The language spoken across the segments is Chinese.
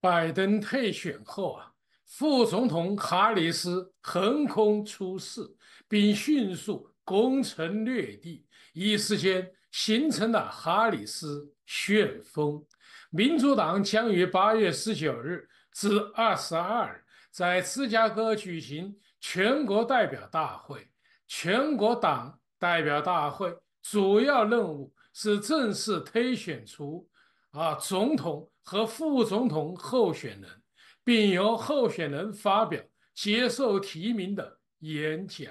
拜登退选后啊，副总统哈里斯横空出世，并迅速攻城略地，一时间形成了哈里斯旋风。民主党将于八月十九日至二十二日在芝加哥举行全国代表大会，全国党代表大会主要任务是正式推选出啊总统。和副总统候选人，并由候选人发表接受提名的演讲。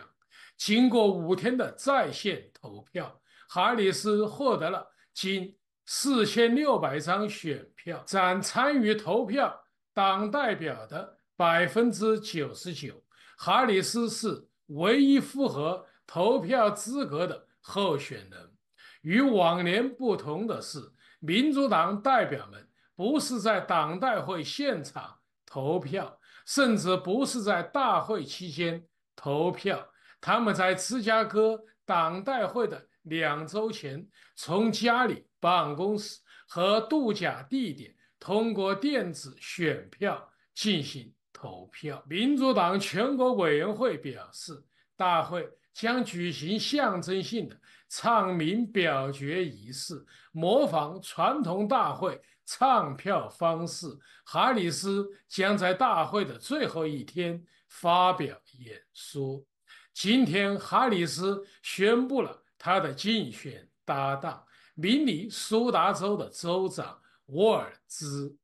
经过五天的在线投票，哈里斯获得了近四千六百张选票，占参与投票党代表的百分之九十九。哈里斯是唯一符合投票资格的候选人。与往年不同的是，民主党代表们。不是在党代会现场投票，甚至不是在大会期间投票。他们在芝加哥党代会的两周前，从家里、办公室和度假地点通过电子选票进行投票。民主党全国委员会表示，大会将举行象征性的唱名表决仪式，模仿传统大会。唱票方式。哈里斯将在大会的最后一天发表演说。今天，哈里斯宣布了他的竞选搭档——明尼苏达州的州长沃尔兹。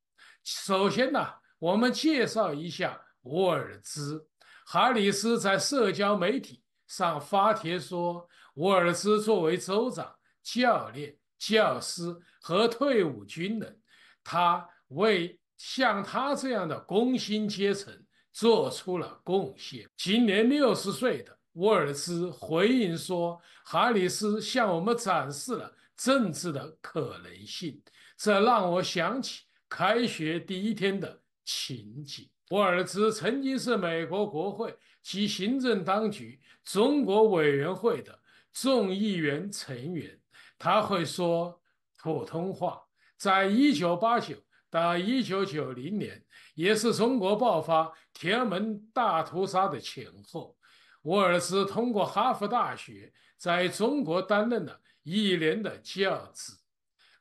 首先呢，我们介绍一下沃尔兹。哈里斯在社交媒体上发帖说：“沃尔兹作为州长、教练、教师和退伍军人。”他为像他这样的工薪阶层做出了贡献。今年六十岁的沃尔兹回应说：“哈里斯向我们展示了政治的可能性，这让我想起开学第一天的情景。”沃尔兹曾经是美国国会及行政当局中国委员会的众议员成员，他会说普通话。在一九八九到一九九零年，也是中国爆发天安门大屠杀的前后，沃尔斯通过哈佛大学在中国担任了一年的教职。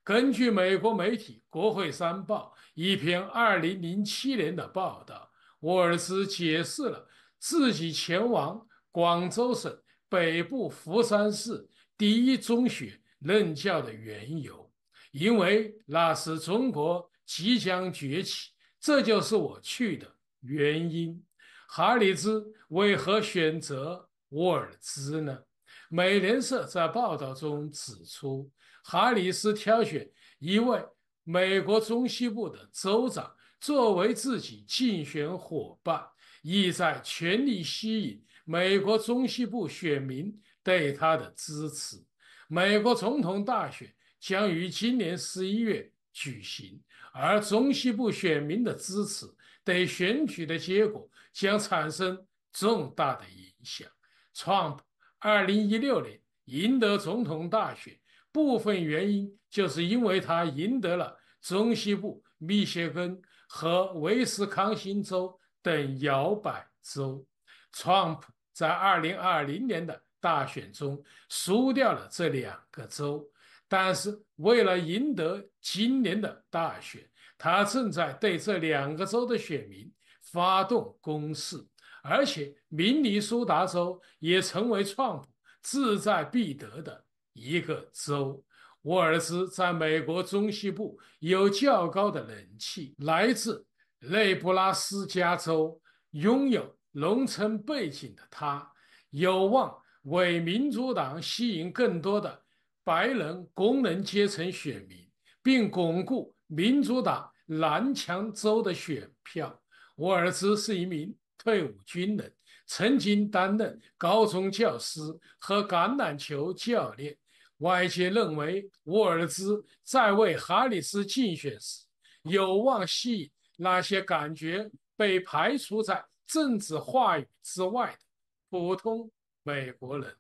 根据美国媒体《国会山报》一篇二零零七年的报道，沃尔斯解释了自己前往广州省北部佛山市第一中学任教的缘由。因为那是中国即将崛起，这就是我去的原因。哈里兹为何选择沃尔兹呢？美联社在报道中指出，哈里斯挑选一位美国中西部的州长作为自己竞选伙伴，意在全力吸引美国中西部选民对他的支持。美国总统大选。将于今年十一月举行，而中西部选民的支持对选举的结果将产生重大的影响。Trump 二零一六年赢得总统大选，部分原因就是因为他赢得了中西部、密歇根和威斯康星州等摇摆州。Trump 在二零二零年的大选中输掉了这两个州。但是，为了赢得今年的大选，他正在对这两个州的选民发动攻势，而且明尼苏达州也成为创普志在必得的一个州。沃尔兹在美国中西部有较高的人气，来自内布拉斯加州、拥有农村背景的他，有望为民主党吸引更多的。白人工人阶层选民，并巩固民主党南墙州的选票。沃尔兹是一名退伍军人，曾经担任高中教师和橄榄球教练。外界认为，沃尔兹在为哈里斯竞选时，有望吸引那些感觉被排除在政治话语之外的普通美国人。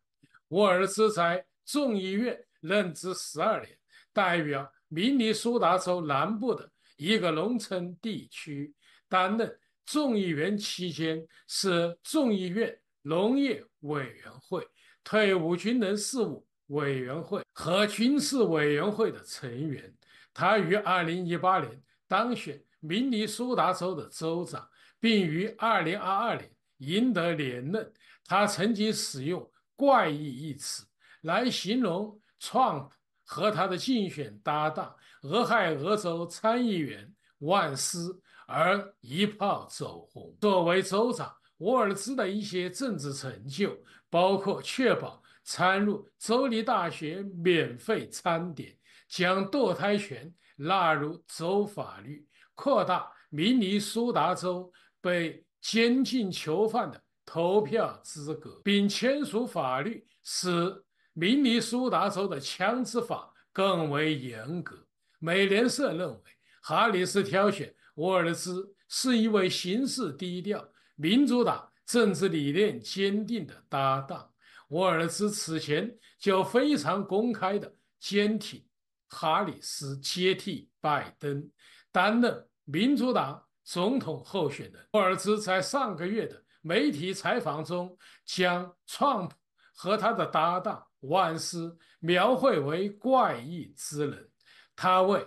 沃尔兹在众议院。任职十二年，代表明尼苏达州南部的一个农村地区担任众议员期间，是众议院农业委员会、退伍军人事务委员会和军事委员会的成员。他于二零一八年当选明尼苏达州的州长，并于二零二二年赢得连任。他曾经使用“怪异”一词来形容。创和他的竞选搭档俄亥俄州参议员万斯而一炮走红。作为州长，沃尔兹的一些政治成就包括确保参入州立大学免费餐点，将堕胎权纳入州法律，扩大明尼苏达州被监禁囚犯的投票资格，并签署法律使。明尼苏达州的枪支法更为严格。美联社认为，哈里斯挑选沃尔兹是一位行事低调、民主党政治理念坚定的搭档。沃尔兹此前就非常公开的坚挺哈里斯接替拜登担任民主党总统候选人。沃尔兹在上个月的媒体采访中将特普和他的搭档。万斯描绘为怪异之人，他为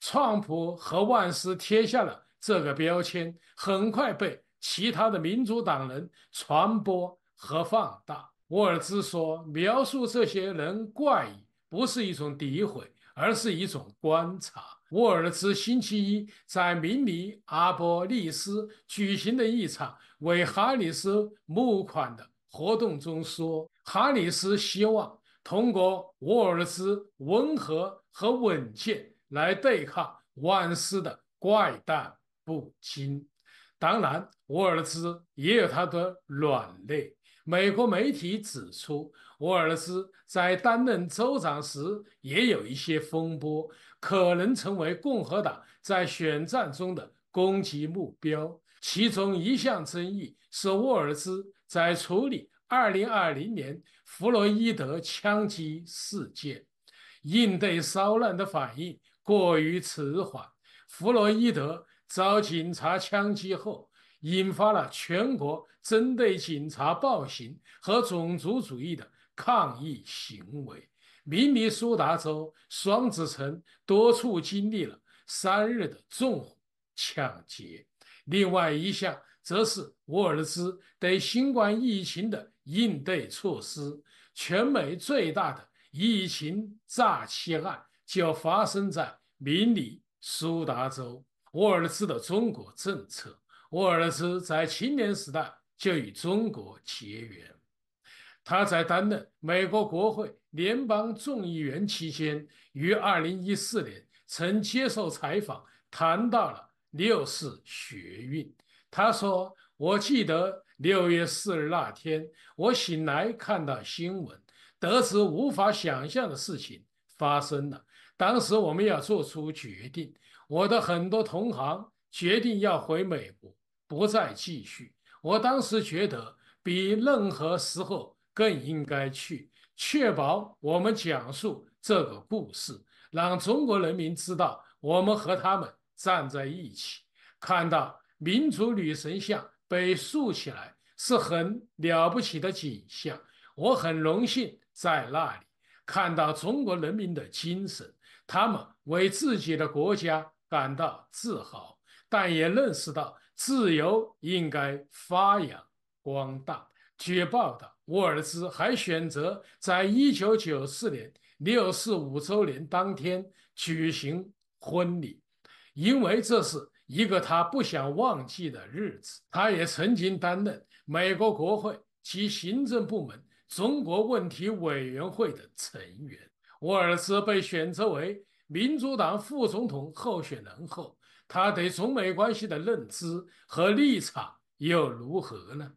创普和万斯贴下了这个标签，很快被其他的民主党人传播和放大。沃尔兹说：“描述这些人怪异不是一种诋毁，而是一种观察。”沃尔兹星期一在明尼阿波利斯举行的一场为哈里斯募款的活动中说。哈里斯希望通过沃尔兹温和和稳健来对抗万斯的怪诞不惊。当然，沃尔兹也有他的软肋。美国媒体指出，沃尔兹在担任州长时也有一些风波，可能成为共和党在选战中的攻击目标。其中一项争议是沃尔兹在处理。二零二零年弗洛伊德枪击事件，应对骚乱的反应过于迟缓。弗洛伊德遭警察枪击后，引发了全国针对警察暴行和种族主义的抗议行为。明尼苏达州双子城多处经历了三日的纵火抢劫。另外一项则是沃尔兹对新冠疫情的。应对措施，全美最大的疫情诈欺案就发生在明尼苏达州。沃尔兹的中国政策，沃尔兹在青年时代就与中国结缘。他在担任美国国会联邦众议员期间，于2014年曾接受采访，谈到了六四学运。他说：“我记得。”六月四日那天，我醒来看到新闻，得知无法想象的事情发生了。当时我们要做出决定，我的很多同行决定要回美国，不再继续。我当时觉得，比任何时候更应该去确保我们讲述这个故事，让中国人民知道我们和他们站在一起。看到民族女神像。被竖起来是很了不起的景象，我很荣幸在那里看到中国人民的精神，他们为自己的国家感到自豪，但也认识到自由应该发扬光大。据报道，沃尔兹还选择在一九九四年六四五周年当天举行婚礼，因为这是。一个他不想忘记的日子。他也曾经担任美国国会及行政部门中国问题委员会的成员。沃尔兹被选择为民主党副总统候选人后，他对中美关系的认知和立场又如何呢？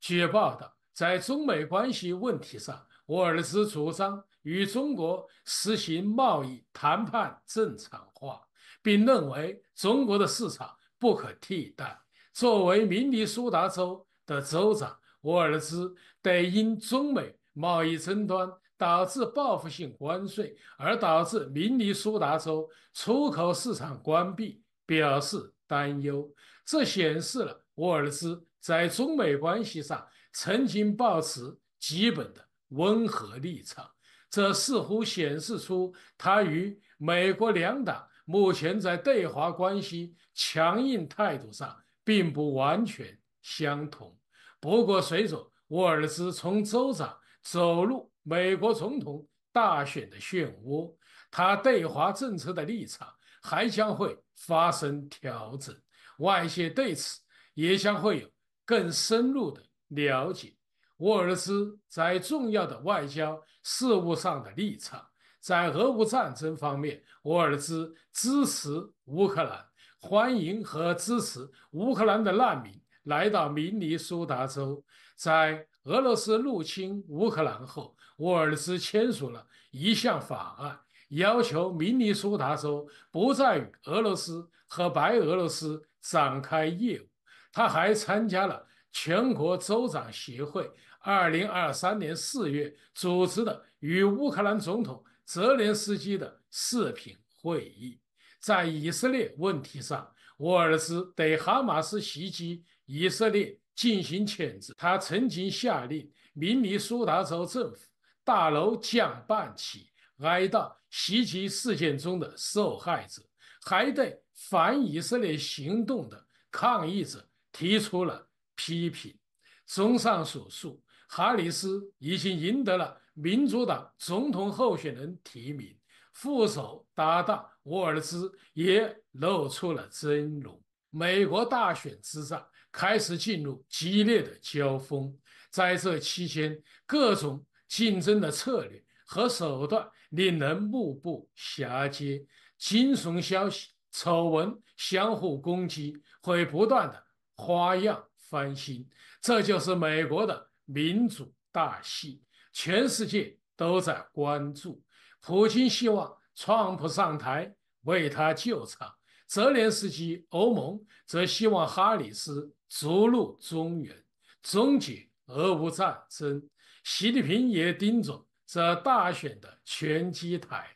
据报道，在中美关系问题上，沃尔兹主张与中国实行贸易谈判正常化。并认为中国的市场不可替代。作为明尼苏达州的州长，沃尔兹对因中美贸易争端导致报复性关税而导致明尼苏达州出口市场关闭表示担忧。这显示了沃尔兹在中美关系上曾经保持基本的温和立场。这似乎显示出他与美国两党。目前在对华关系强硬态度上并不完全相同。不过，随着沃尔兹从州长走入美国总统大选的漩涡，他对华政策的立场还将会发生调整。外界对此也将会有更深入的了解。沃尔兹在重要的外交事务上的立场。在俄乌战争方面，沃尔兹支持乌克兰，欢迎和支持乌克兰的难民来到明尼苏达州。在俄罗斯入侵乌克兰后，沃尔兹签署了一项法案，要求明尼苏达州不再与俄罗斯和白俄罗斯展开业务。他还参加了全国州长协会2023年4月组织的与乌克兰总统。泽连斯基的视频会议，在以色列问题上，沃尔兹对哈马斯袭击以色列进行谴责。他曾经下令明尼苏达州政府大楼降半旗哀悼袭击事件中的受害者，还对反以色列行动的抗议者提出了批评。综上所述，哈里斯已经赢得了。民主党总统候选人提名副手搭档沃尔兹也露出了真容。美国大选之战开始进入激烈的交锋，在这期间，各种竞争的策略和手段令人目不暇接。惊悚消息、丑闻、相互攻击会不断的花样翻新，这就是美国的民主大戏。全世界都在关注。普京希望川普上台为他救场；泽连斯基、欧盟则希望哈里斯逐鹿中原，终结俄乌战争。习近平也盯着这大选的拳击台，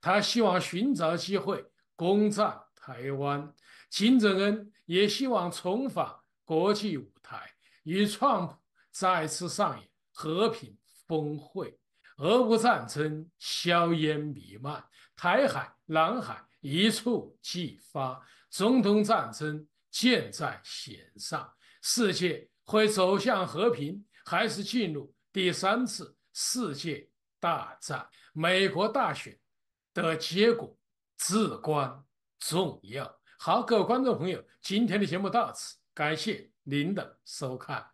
他希望寻找机会攻占台湾。金正恩也希望重返国际舞台，与川普再次上演和平。峰会，俄乌战争硝烟弥漫，台海、南海一触即发，中东战争箭在弦上，世界会走向和平还是进入第三次世界大战？美国大选的结果至关重要。好，各位观众朋友，今天的节目到此，感谢您的收看。